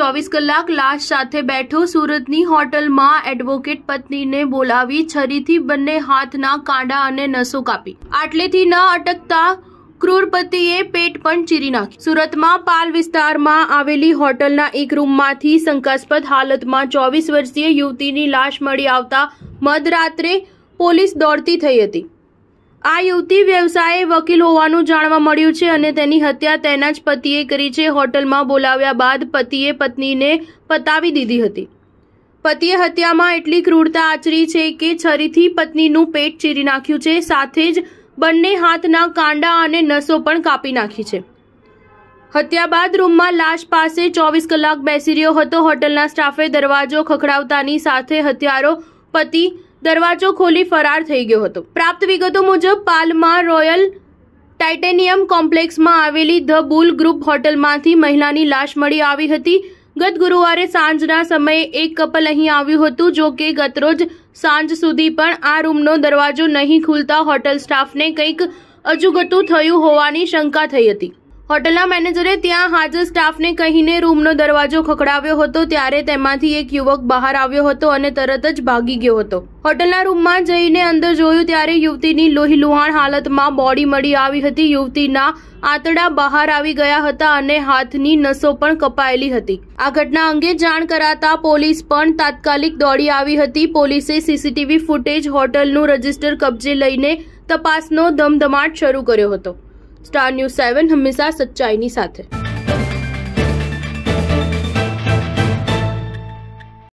ચોવીસ કલાક લાશ સાથે બેઠો સુરતની હોટલમાં એડવોકેટ પત્નીને બોલાવી છરીથી બંને હાથના કાંડા અને નસો કાપી આટલેથી ન અટકતા ક્રૂરપતિએ પેટ પણ ચીરી નાખી સુરતમાં પાલ વિસ્તારમાં આવેલી હોટલના એક રૂમમાંથી શંકાસ્પદ હાલતમાં ચોવીસ વર્ષીય યુવતીની લાશ મળી આવતા મધરાત્રે પોલીસ દોડતી થઈ હતી આ યુવતી વ્યવસાયે વકીલ હોવાનું જાણવા મળ્યું છે અને તેની હત્યા તેના જ પતિએ કરી છે હોટલમાં બોલાવ્યા બાદ પતિએ પત્નીને પતાવી દીધી હતી પતિએ હત્યામાં એટલી ક્રૂરતા આચરી છે કે છરીથી પત્નીનું પેટ ચીરી નાખ્યું છે સાથે જ બંને હાથના કાંડા અને નસો પણ કાપી નાખી છે હત્યા બાદ રૂમમાં લાશ પાસે ચોવીસ કલાક બેસી રહ્યો હતો હોટલના સ્ટાફે દરવાજો ખખડાવતાની સાથે હત્યારો પતિ દરવાજો ખોલી ફરાર થઈ ગયો હતો પ્રાપ્ત વિગતો મુજબ પાલમાં રોયલ ટાઇટેનિયમ કોમ્પ્લેક્સમાં આવેલી ધ બુલ ગ્રુપ હોટલમાંથી મહિલાની લાશ મળી આવી હતી ગત ગુરુવારે સાંજના સમયે એક કપલ અહીં આવ્યું હતું જો કે ગતરોજ સાંજ સુધી પણ આ રૂમનો દરવાજો નહીં ખુલતા હોટલ સ્ટાફને કંઈક અજુગતું થયું હોવાની શંકા થઈ હતી હોટલના મેનેજરે ત્યાં હાજર સ્ટાફને કહીને રૂમનો દરવાજો ખખડાવ્યો હતો ત્યારે તેમાંથી એક યુવક બહાર આવ્યો હતો અને તરત જ ભાગી ગયો હતો હોટલના રૂમમાં જઈને અંદર જોયું ત્યારે યુવતીની લોહી હાલતમાં બોડી મળી આવી હતી યુવતીના આંતડા બહાર આવી ગયા હતા અને હાથની નસો પણ કપાયેલી હતી આ ઘટના અંગે જાણ કરાતા પોલીસ પણ તાત્કાલિક દોડી આવી હતી પોલીસે સીસીટીવી ફૂટેજ હોટલનું રજિસ્ટર કબજે લઈને તપાસનો ધમધમાટ શરૂ કર્યો હતો સ્ટાર ન્યૂઝ સેવન હંમેશા સચ્ચાઈની સાથે